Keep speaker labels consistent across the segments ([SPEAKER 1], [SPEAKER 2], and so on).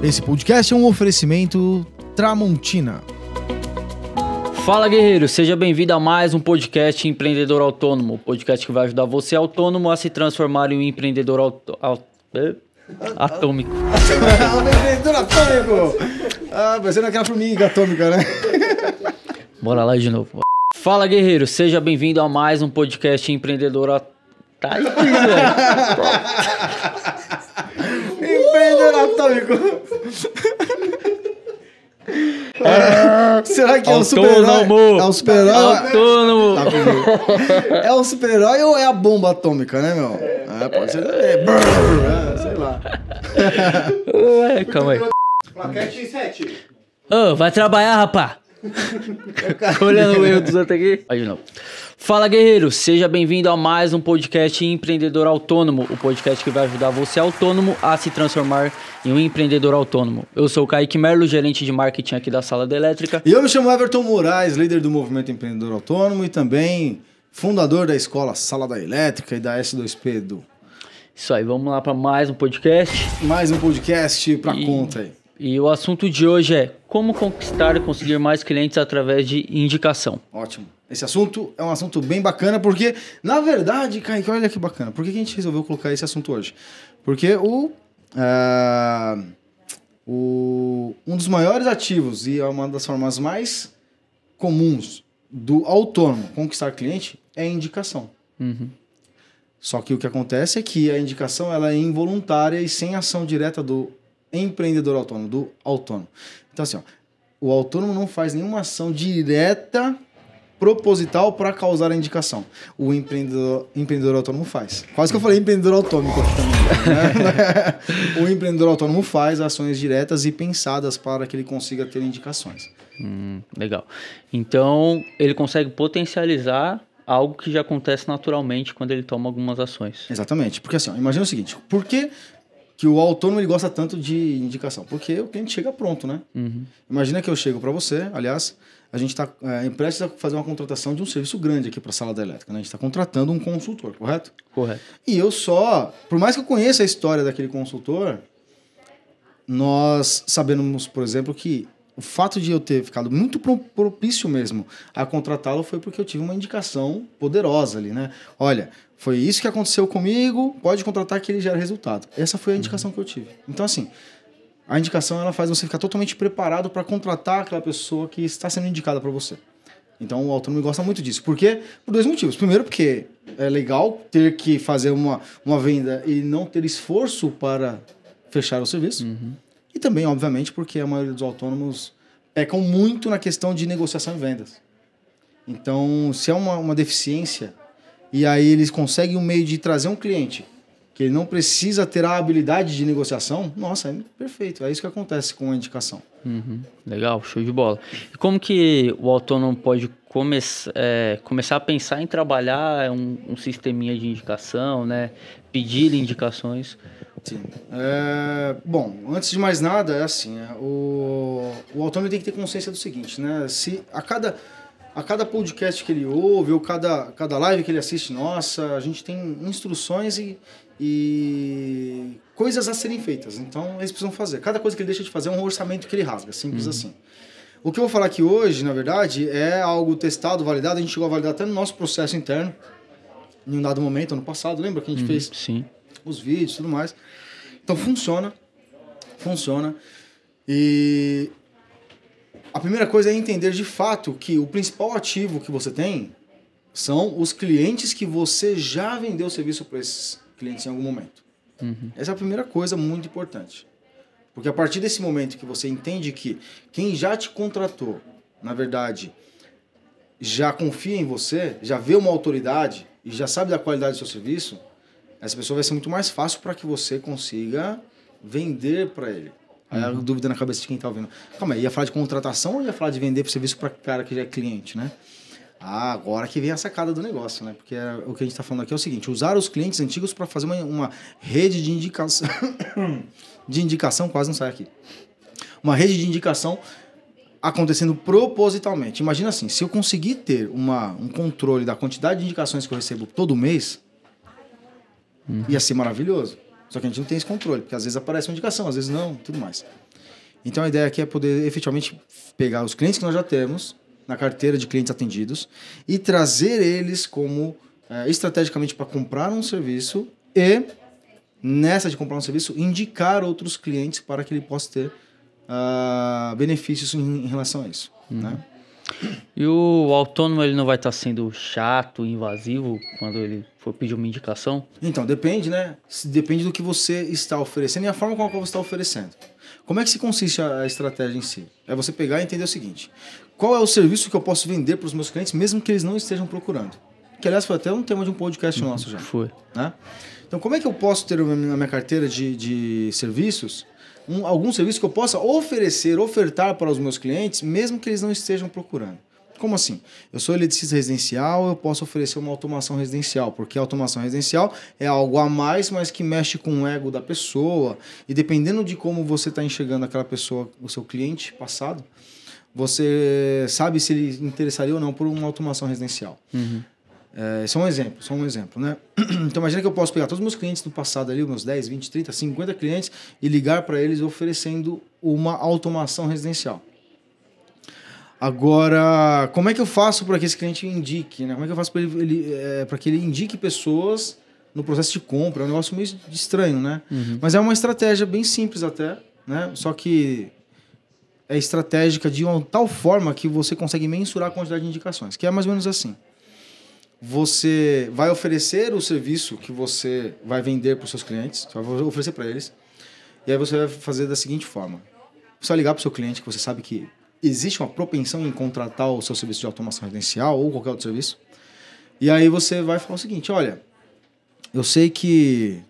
[SPEAKER 1] Esse podcast é um oferecimento Tramontina. Fala guerreiro,
[SPEAKER 2] seja bem-vindo a mais um podcast Empreendedor Autônomo, O podcast que vai ajudar você autônomo a se transformar em um empreendedor Atômico.
[SPEAKER 1] Empreendedor atômico! Ah, você não é aquela formiga atômica, né?
[SPEAKER 2] Bora lá de novo. Fala guerreiro, seja bem-vindo a mais um podcast empreendedor. atômico. Tá difícil, velho.
[SPEAKER 1] surpreender atômico. É. Será que é o super-herói? É o super-herói? Autônomo! É o tá é super-herói ou é a bomba atômica, né, meu? É, pode ser. É, sei lá. Ué, calma aí.
[SPEAKER 2] Plaquete 7. Ô, vai trabalhar, rapá! Olhando o erro dos outros aqui. Vai não. Fala guerreiro, seja bem-vindo a mais um podcast Empreendedor Autônomo, o podcast que vai ajudar você autônomo a se transformar em um empreendedor autônomo. Eu sou o Kaique Merlo, gerente de marketing aqui da Sala da Elétrica.
[SPEAKER 1] E eu me chamo Everton Moraes, líder do movimento Empreendedor Autônomo e também fundador da escola Sala da Elétrica e da S2P do. Isso aí, vamos lá para mais um podcast. Mais um podcast para e... conta aí.
[SPEAKER 2] E o assunto de hoje é como conquistar e conseguir mais clientes através de indicação.
[SPEAKER 1] Ótimo. Esse assunto é um assunto bem bacana, porque, na verdade, Kaique, olha que bacana. Por que a gente resolveu colocar esse assunto hoje? Porque o. Uh, o um dos maiores ativos e é uma das formas mais comuns do autônomo conquistar cliente é a indicação. Uhum. Só que o que acontece é que a indicação ela é involuntária e sem ação direta do empreendedor autônomo, do autônomo. Então, assim, ó, o autônomo não faz nenhuma ação direta proposital para causar a indicação. O empreendedor, empreendedor autônomo faz. Quase que eu falei empreendedor autônomo aqui também. Né? o empreendedor autônomo faz ações diretas e pensadas para que ele consiga ter indicações.
[SPEAKER 2] Hum, legal. Então, ele consegue potencializar algo que já acontece naturalmente quando ele toma algumas ações.
[SPEAKER 1] Exatamente. Porque assim, imagina o seguinte: por que que o autônomo ele gosta tanto de indicação, porque o cliente chega pronto, né? Uhum. Imagina que eu chego para você, aliás, a gente está é, empresta a tá fazer uma contratação de um serviço grande aqui para a sala da elétrica, né? A gente está contratando um consultor, correto? Correto. E eu só, por mais que eu conheça a história daquele consultor, nós sabemos, por exemplo, que o fato de eu ter ficado muito propício mesmo a contratá-lo foi porque eu tive uma indicação poderosa ali, né? Olha, foi isso que aconteceu comigo, pode contratar que ele gera resultado. Essa foi a uhum. indicação que eu tive. Então, assim, a indicação ela faz você ficar totalmente preparado para contratar aquela pessoa que está sendo indicada para você. Então o autônomo gosta muito disso. Por quê? Por dois motivos. Primeiro, porque é legal ter que fazer uma, uma venda e não ter esforço para fechar o serviço. Uhum. E também, obviamente, porque a maioria dos autônomos pecam muito na questão de negociação e vendas. Então, se é uma, uma deficiência, e aí eles conseguem um meio de trazer um cliente que ele não precisa ter a habilidade de negociação, nossa, é perfeito. É isso que acontece com a indicação.
[SPEAKER 2] Uhum. Legal, show de bola. E como que o autônomo pode come é, começar a pensar em trabalhar um, um sisteminha de indicação, né? Pedir indicações Sim.
[SPEAKER 1] É, bom, antes de mais nada, é assim, é, o, o autônomo tem que ter consciência do seguinte, né? Se a cada, a cada podcast que ele ouve ou cada, cada live que ele assiste, nossa, a gente tem instruções e, e coisas a serem feitas. Então, eles precisam fazer. Cada coisa que ele deixa de fazer é um orçamento que ele rasga, simples uhum. assim. O que eu vou falar aqui hoje, na verdade, é algo testado, validado. A gente chegou a validar até no nosso processo interno, em um dado momento, ano passado. Lembra que a gente uhum, fez? Sim os vídeos e tudo mais. Então funciona. Funciona. E a primeira coisa é entender de fato que o principal ativo que você tem são os clientes que você já vendeu o serviço para esses clientes em algum momento. Uhum. Essa é a primeira coisa muito importante. Porque a partir desse momento que você entende que quem já te contratou, na verdade, já confia em você, já vê uma autoridade e já sabe da qualidade do seu serviço, essa pessoa vai ser muito mais fácil para que você consiga vender para ele. Aí a uhum. dúvida na cabeça de quem tá ouvindo. Calma aí, ia falar de contratação ou ia falar de vender pro serviço para cara que já é cliente, né? Ah, agora que vem a sacada do negócio, né? Porque é, o que a gente está falando aqui é o seguinte: usar os clientes antigos para fazer uma, uma rede de indicação. de indicação, quase não sai aqui. Uma rede de indicação acontecendo propositalmente. Imagina assim: se eu conseguir ter uma, um controle da quantidade de indicações que eu recebo todo mês, Uhum. Ia ser maravilhoso. Só que a gente não tem esse controle, porque às vezes aparece uma indicação, às vezes não, tudo mais. Então a ideia aqui é poder efetivamente pegar os clientes que nós já temos na carteira de clientes atendidos e trazer eles como é, estrategicamente para comprar um serviço e nessa de comprar um serviço indicar outros clientes para que ele possa ter uh, benefícios em, em, relação a isso, uhum. né?
[SPEAKER 2] E o autônomo
[SPEAKER 1] ele não vai estar tá sendo chato, invasivo quando ele for pedir uma indicação? Então, depende, né? Depende do que você está oferecendo e a forma com a qual você está oferecendo. Como é que se consiste a estratégia em si? É você pegar e entender o seguinte: qual é o serviço que eu posso vender para os meus clientes, mesmo que eles não estejam procurando? Que, aliás, foi até um tema de um podcast uhum, nosso já. Foi. Né? Então, como é que eu posso ter na minha carteira de, de serviços um, algum serviço que eu possa oferecer, ofertar para os meus clientes, mesmo que eles não estejam procurando? Como assim? Eu sou eletricista residencial, eu posso oferecer uma automação residencial, porque a automação residencial é algo a mais, mas que mexe com o ego da pessoa. E dependendo de como você está enxergando aquela pessoa, o seu cliente passado, você sabe se ele interessaria ou não por uma automação residencial. Uhum. É, só é um exemplo, só um exemplo, né? Então imagina que eu posso pegar todos os meus clientes do passado ali, meus 10, 20, 30, 50 clientes, e ligar para eles oferecendo uma automação residencial. Agora, como é que eu faço para que esse cliente indique? Né? Como é que eu faço para é, eh, que ele indique pessoas no processo de compra? É um negócio meio estranho, né? Uhum. Mas é uma estratégia bem simples até, né? Só que é estratégica de uma tal forma que você consegue mensurar a quantidade de indicações, que é mais ou menos assim. Você vai oferecer o serviço que você vai vender para os seus clientes, você vai oferecer para eles, e aí você vai fazer da seguinte forma. Você vai ligar para o seu cliente que você sabe que existe uma propensão em contratar o seu serviço de automação residencial ou qualquer outro serviço. E aí você vai falar o seguinte, olha, eu sei que...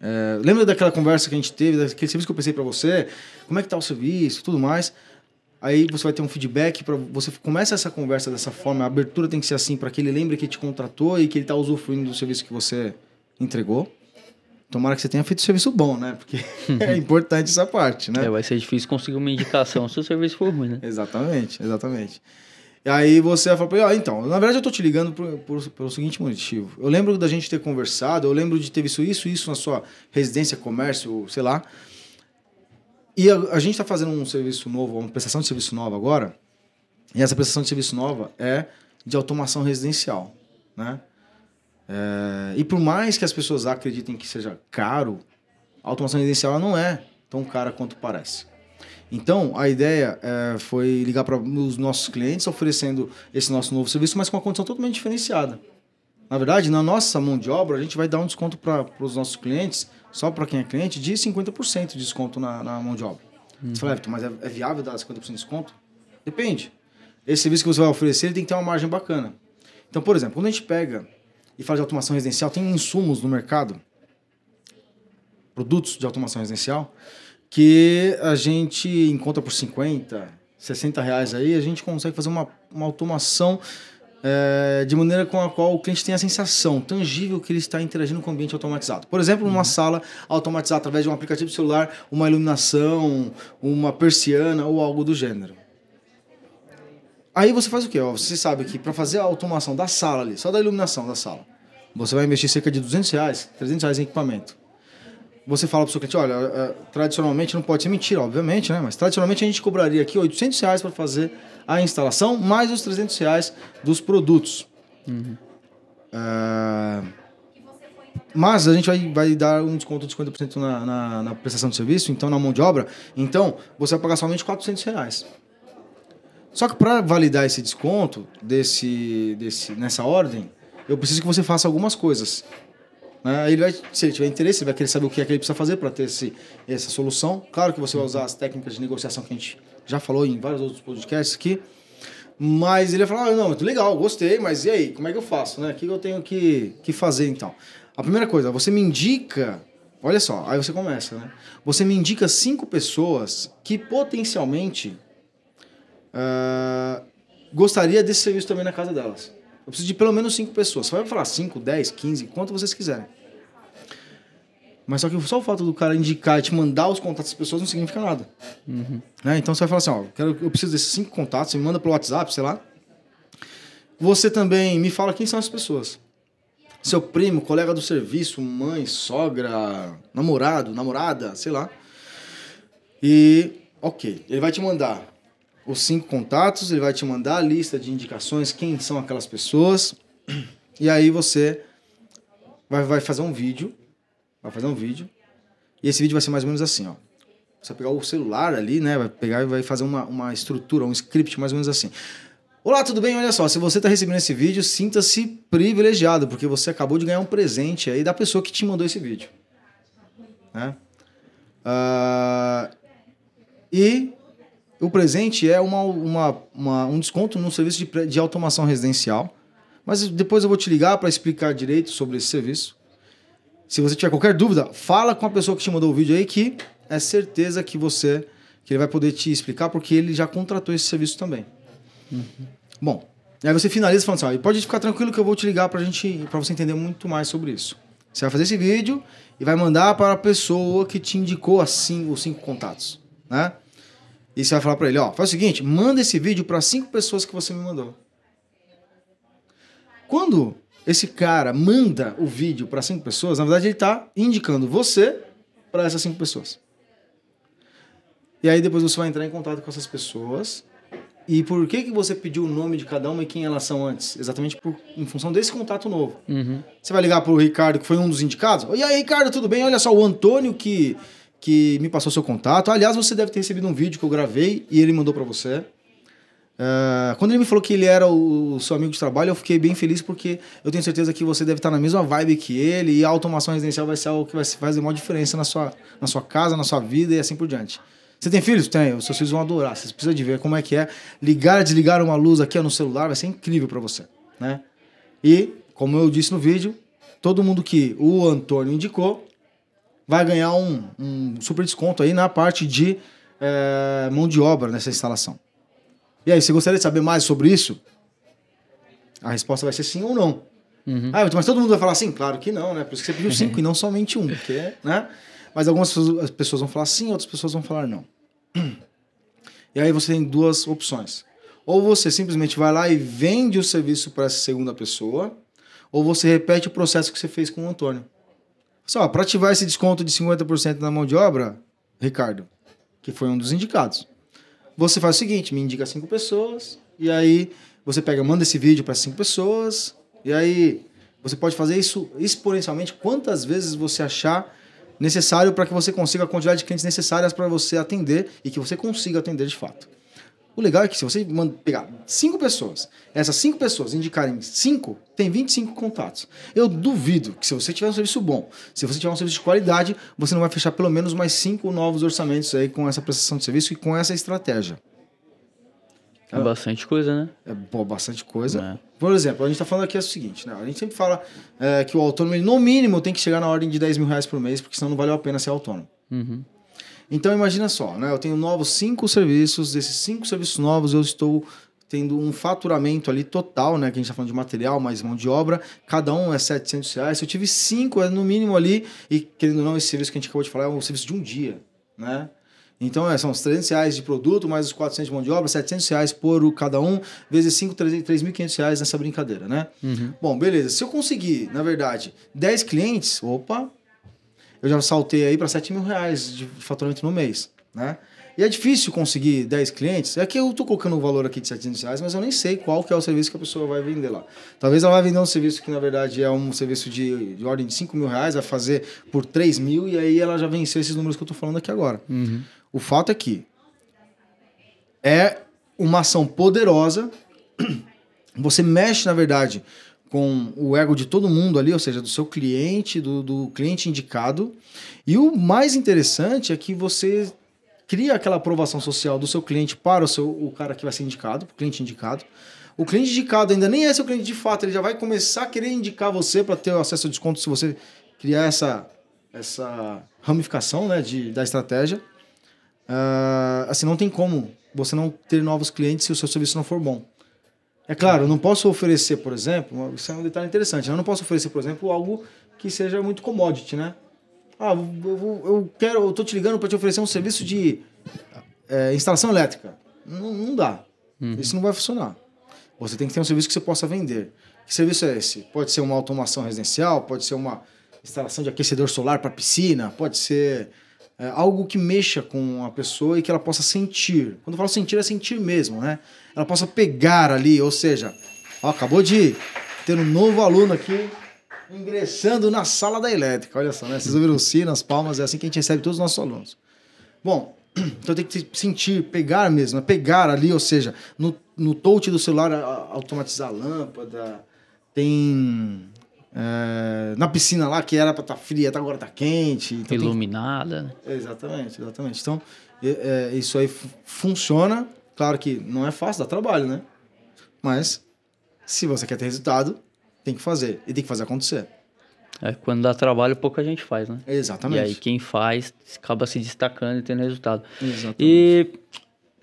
[SPEAKER 1] É, lembra daquela conversa que a gente teve, daquele serviço que eu pensei para você? Como é que tá o serviço tudo mais? Aí você vai ter um feedback para você começa essa conversa dessa forma, a abertura tem que ser assim para que ele lembre que te contratou e que ele está usufruindo do serviço que você entregou. Tomara que você tenha feito um serviço bom, né? Porque é importante essa parte, né? É, vai ser difícil conseguir uma indicação se o serviço for ruim, né? Exatamente, exatamente. E aí você vai falar ele, ah, então, na verdade eu tô te ligando por, por, pelo seguinte motivo. Eu lembro da gente ter conversado, eu lembro de ter visto isso isso na sua residência, comércio, sei lá. E a, a gente tá fazendo um serviço novo, uma prestação de serviço nova agora. E essa prestação de serviço nova é de automação residencial, né? É, e por mais que as pessoas acreditem que seja caro, a automação residencial não é tão cara quanto parece. Então, a ideia é, foi ligar para os nossos clientes oferecendo esse nosso novo serviço, mas com uma condição totalmente diferenciada. Na verdade, na nossa mão de obra, a gente vai dar um desconto para os nossos clientes, só para quem é cliente, de 50% de desconto na, na, mão de obra. Uhum. Você fala, ah, mas é, é viável dar 50% de desconto? Depende. Esse serviço que você vai oferecer tem que ter uma margem bacana. Então, por exemplo, quando a gente pega e fala de automação residencial, tem insumos no mercado, produtos de automação residencial, que a gente encontra por 50, 60 reais aí, a gente consegue fazer uma, uma automação é, de maneira com a qual o cliente tem a sensação tangível que ele está interagindo com o ambiente automatizado. Por exemplo, numa uhum. sala automatizada através de um aplicativo celular, uma iluminação, uma persiana ou algo do gênero. Aí você faz o quê? você sabe que para fazer a automação da sala ali, só da iluminação da sala, você vai investir cerca de 200 reais, 300 reais em equipamento. Você fala para o seu cliente, olha, eh, tradicionalmente, não pode ser mentira, obviamente, né? Mas tradicionalmente a gente cobraria aqui 800 reais para fazer a instalação, mais os 300 reais dos produtos. Uhum. Eh, mas a gente vai, vai dar um desconto de 50% na, na, na prestação de serviço, então na mão de obra. Então, você vai pagar somente 400 reais. Só que para validar esse desconto desse, desse, nessa ordem, eu preciso que você faça algumas coisas. Né? Ele vai, se ele tiver interesse, ele vai querer saber o que é que ele precisa fazer para ter esse, essa solução. Claro que você vai usar as técnicas de negociação que a gente já falou em vários outros podcasts aqui. Mas ele vai falar, ah, não, legal, gostei, mas e aí, como é que eu faço? Né? O que eu tenho que, que fazer então? A primeira coisa, você me indica Olha só, aí você começa, né? Você me indica cinco pessoas que potencialmente ah, gostaria desse serviço também na casa delas. Eu preciso de pelo menos cinco pessoas. Você vai falar 5, 10, 15, quanto vocês quiserem. Mas só que só o fato do cara indicar e te mandar os contatos das pessoas não significa nada. Uhum. Né? Então você vai falar assim, ó, eu, quero, eu preciso desses cinco contatos, você me manda pelo WhatsApp, sei lá. Você também me fala quem são as pessoas. Seu primo, colega do serviço, mãe, sogra, namorado, namorada, sei lá. E, ok, ele vai te mandar os cinco contatos, ele vai te mandar a lista de indicações, quem são aquelas pessoas. E aí você vai, vai fazer um vídeo. Vai fazer um vídeo. E esse vídeo vai ser mais ou menos assim, ó. Você vai pegar o celular ali, né? Vai pegar e vai fazer uma, uma estrutura, um script mais ou menos assim. Olá, tudo bem? Olha só, se você está recebendo esse vídeo, sinta-se privilegiado, porque você acabou de ganhar um presente aí da pessoa que te mandou esse vídeo. Né? Uh, e o presente é uma, uma, uma, um desconto num serviço de, de automação residencial. Mas depois eu vou te ligar para explicar direito sobre esse serviço. Se você tiver qualquer dúvida, fala com a pessoa que te mandou o vídeo aí que é certeza que você que ele vai poder te explicar porque ele já contratou esse serviço também. Uhum. Bom, aí você finaliza falando assim, ó, pode ficar tranquilo que eu vou te ligar para gente para você entender muito mais sobre isso. Você vai fazer esse vídeo e vai mandar para a pessoa que te indicou assim os cinco contatos, né? E você vai falar para ele, ó, faz o seguinte, manda esse vídeo para cinco pessoas que você me mandou. Quando esse cara manda o vídeo para cinco pessoas, na verdade ele está indicando você para essas cinco pessoas. E aí depois você vai entrar em contato com essas pessoas. E por que que você pediu o nome de cada uma e quem elas são antes? Exatamente por, em função desse contato novo. Uhum. Você vai ligar para o Ricardo, que foi um dos indicados. E aí, Ricardo, tudo bem? Olha só, o Antônio que que me passou seu contato. Aliás, você deve ter recebido um vídeo que eu gravei e ele mandou para você. Uh, quando ele me falou que ele era o seu amigo de trabalho, eu fiquei bem feliz porque eu tenho certeza que você deve estar na mesma vibe que ele e a automação residencial vai ser algo que vai fazer maior diferença na sua, na sua casa, na sua vida e assim por diante. Você tem filhos? Tem. Os seus filhos vão adorar. Vocês precisam de ver como é que é ligar, desligar uma luz aqui no celular, vai ser incrível para você, né? E, como eu disse no vídeo, todo mundo que o Antônio indicou vai ganhar um, um super desconto aí na parte de é, mão de obra nessa instalação. E aí, você gostaria de saber mais sobre isso? A resposta vai ser sim ou não. Uhum. Ah, mas todo mundo vai falar sim Claro que não, né? Por isso que você pediu cinco e não somente um, porque, né? Mas algumas pessoas vão falar sim, outras pessoas vão falar não. E aí você tem duas opções. Ou você simplesmente vai lá e vende o serviço para essa segunda pessoa, ou você repete o processo que você fez com o Antônio. Só, para ativar esse desconto de 50% na mão de obra, Ricardo, que foi um dos indicados, você faz o seguinte, me indica cinco pessoas, e aí você pega, manda esse vídeo para cinco pessoas, e aí você pode fazer isso exponencialmente quantas vezes você achar necessário para que você consiga a quantidade de clientes necessárias para você atender e que você consiga atender de fato. O legal é que se você manda, pegar cinco pessoas, essas cinco pessoas indicarem cinco, tem 25 contatos. Eu duvido que se você tiver um serviço bom, se você tiver um serviço de qualidade, você não vai fechar pelo menos mais cinco novos orçamentos aí com essa prestação de serviço e com essa estratégia. É bastante coisa, né? É pô, bastante coisa. É. Por exemplo, a gente está falando aqui é o seguinte, né? A gente sempre fala é, que o autônomo, ele, no mínimo, tem que chegar na ordem de 10 mil reais por mês, porque senão não valeu a pena ser autônomo. Uhum. Então imagina só, né? Eu tenho novos cinco serviços, desses cinco serviços novos eu estou tendo um faturamento ali total, né? Que a gente está falando de material, mais mão de obra, cada um é 700 reais. Se eu tive cinco, é no mínimo ali, e querendo ou não, esse serviço que a gente acabou de falar é um serviço de um dia, né? Então, é, são os 300 reais de produto, mais os 400 de mão de obra, 700 reais por cada um, vezes 5, 3.500 reais nessa brincadeira, né? Uhum. Bom, beleza. Se eu conseguir, na verdade, 10 clientes, opa, eu já saltei aí para 7 mil reais de faturamento no mês, né? E é difícil conseguir 10 clientes. É que eu estou colocando um valor aqui de 700 reais, mas eu nem sei qual que é o serviço que a pessoa vai vender lá. Talvez ela vai vender um serviço que, na verdade, é um serviço de, de ordem de 5 mil reais, vai fazer por 3 mil, e aí ela já venceu esses números que eu estou falando aqui agora. Uhum. O fato é que é uma ação poderosa. Você mexe, na verdade, com o ego de todo mundo ali, ou seja, do seu cliente, do, do cliente indicado. E o mais interessante é que você cria aquela aprovação social do seu cliente para o, seu, o cara que vai ser indicado, o cliente indicado. O cliente indicado ainda nem é seu cliente de fato, ele já vai começar a querer indicar você para ter acesso a desconto se você criar essa, essa ramificação né, de, da estratégia. Uh, assim, não tem como você não ter novos clientes se o seu serviço não for bom. É claro, eu não posso oferecer, por exemplo, isso é um detalhe interessante, né? eu não posso oferecer, por exemplo, algo que seja muito commodity, né? Ah, eu, eu, quero, eu tô te ligando para te oferecer um serviço de é, instalação elétrica. Não, não dá. Uhum. Isso não vai funcionar. Você tem que ter um serviço que você possa vender. Que serviço é esse? Pode ser uma automação residencial, pode ser uma instalação de aquecedor solar para piscina, pode ser é, algo que mexa com a pessoa e que ela possa sentir. Quando eu falo sentir, é sentir mesmo, né? Ela possa pegar ali, ou seja, ó, acabou de ter um novo aluno aqui ingressando na sala da elétrica. Olha só, né? Vocês ouviram o sino, as palmas, é assim que a gente recebe todos os nossos alunos. Bom, então tem que sentir, pegar mesmo, né? pegar ali, ou seja, no, no touch do celular automatizar a lâmpada, tem é, na piscina lá, que era para estar tá fria, tá, agora tá quente. Então Iluminada. Tem... Né? Exatamente, exatamente. Então, é, é, isso aí funciona. Claro que não é fácil, dá trabalho, né? Mas, se você quer ter resultado, tem que fazer. E tem que fazer acontecer.
[SPEAKER 2] É, quando dá trabalho, pouca gente faz, né? Exatamente. E aí, quem faz acaba se destacando e tendo resultado. Exatamente. E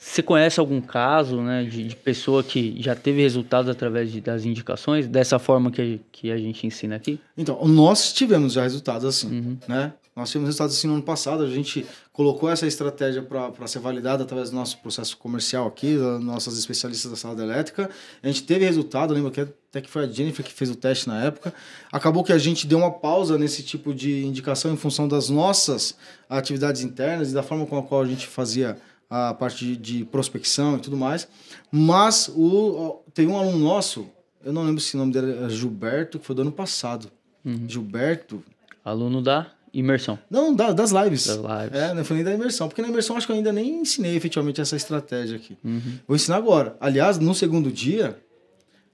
[SPEAKER 2] você conhece algum caso né, de, de, pessoa que já teve resultados através de, das indicações, dessa forma que, que a gente ensina aqui?
[SPEAKER 1] Então, nós tivemos já resultados assim, uhum. né? Nós tivemos resultados assim no ano passado, a gente colocou essa estratégia para ser validada através do nosso processo comercial aqui, das nossas especialistas da sala elétrica. A gente teve resultado, lembro que até que foi a Jennifer que fez o teste na época. Acabou que a gente deu uma pausa nesse tipo de indicação em função das nossas atividades internas e da forma com a qual a gente fazia a parte de, de prospecção e tudo mais. Mas o, tem um aluno nosso, eu não lembro se o nome dele era Gilberto, que foi do ano passado. Uhum. Gilberto. Aluno da imersão. Não, da, das lives. Das lives. É, não foi nem da imersão, porque na imersão acho que eu ainda nem ensinei efetivamente essa estratégia aqui. Uhum. Vou ensinar agora. Aliás, no segundo dia,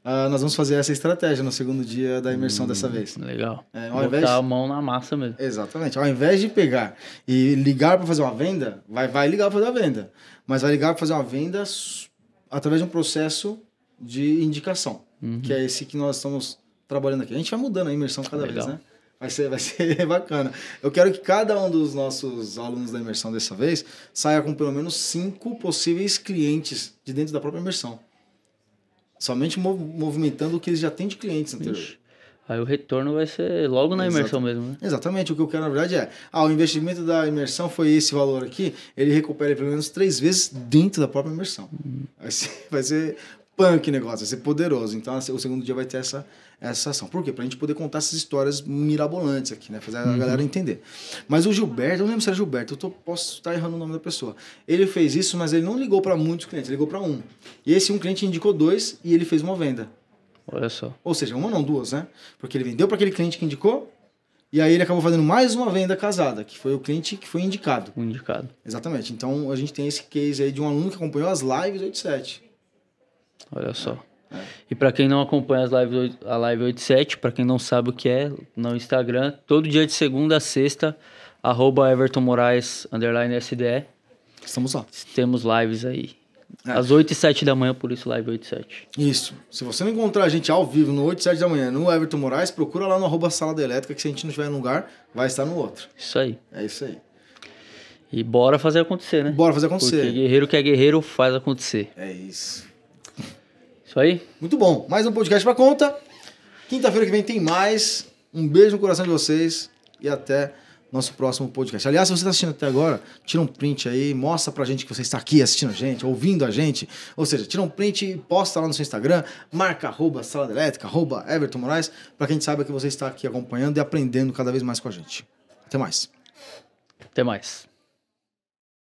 [SPEAKER 1] Uh, nós vamos fazer essa estratégia no segundo dia da imersão hum, dessa vez. Legal. É, ao Botar invés... a mão na massa mesmo. Exatamente. Ao invés de pegar e ligar para fazer uma venda, vai, vai ligar para fazer uma venda. Mas vai ligar para fazer uma venda através de um processo de indicação, uhum. que é esse que nós estamos trabalhando aqui. A gente vai mudando a imersão cada legal. vez, né? Vai ser, vai ser bacana. Eu quero que cada um dos nossos alunos da imersão dessa vez saia com pelo menos cinco possíveis clientes de dentro da própria imersão. Somente mov movimentando o que eles já têm de clientes anteriores. Aí o retorno vai ser logo na imersão mesmo, né? Exatamente. O que eu quero, na verdade, é... Ah, o investimento da imersão foi esse valor aqui. Ele recupera pelo menos três vezes dentro da própria imersão. Uhum. Vai, ser, vai ser punk negócio, vai ser poderoso. Então, assim, o segundo dia vai ter essa, essa ação. Por quê? Pra gente poder contar essas histórias mirabolantes aqui, né? Fazer a uhum. galera entender. Mas o Gilberto, eu não lembro se era Gilberto, eu tô, posso estar errando o nome da pessoa. Ele fez isso, mas ele não ligou para muitos clientes, ele ligou para um. E esse um cliente indicou dois e ele fez uma venda. Olha só. Ou seja, uma não, duas, né? Porque ele vendeu para aquele cliente que indicou, e aí ele acabou fazendo mais uma venda casada, que foi o cliente que foi indicado. Indicado. Exatamente. Então a gente tem esse case aí de um aluno que acompanhou as lives 87.
[SPEAKER 2] Olha só. É. E para quem não acompanha as lives a Live 87, para quem não sabe o que é, no Instagram, todo dia de segunda a sexta, arroba Everton Moraes, underline SDE. Estamos lá. Temos lives aí. É. Às 8 e 7 da manhã, por isso live 87.
[SPEAKER 1] Isso. Se você não encontrar a gente ao vivo no 8 e 7 da manhã no Everton Moraes, procura lá no arroba sala da elétrica, que se a gente não estiver em lugar, vai estar no outro. Isso aí. É isso aí.
[SPEAKER 2] E bora fazer acontecer, né? Bora fazer acontecer. Porque guerreiro que é guerreiro faz acontecer. É isso.
[SPEAKER 1] Isso aí. Muito bom. Mais um podcast pra conta. Quinta-feira que vem tem mais. Um beijo no coração de vocês e até nosso próximo podcast. Aliás, se você está assistindo até agora, tira um print aí, mostra pra gente que você está aqui assistindo a gente, ouvindo a gente. Ou seja, tira um print e posta lá no seu Instagram, marca arroba salada elétrica, arroba Everton Moraes, pra que a gente saiba que você está aqui acompanhando e aprendendo cada vez mais com a gente. Até mais. Até mais.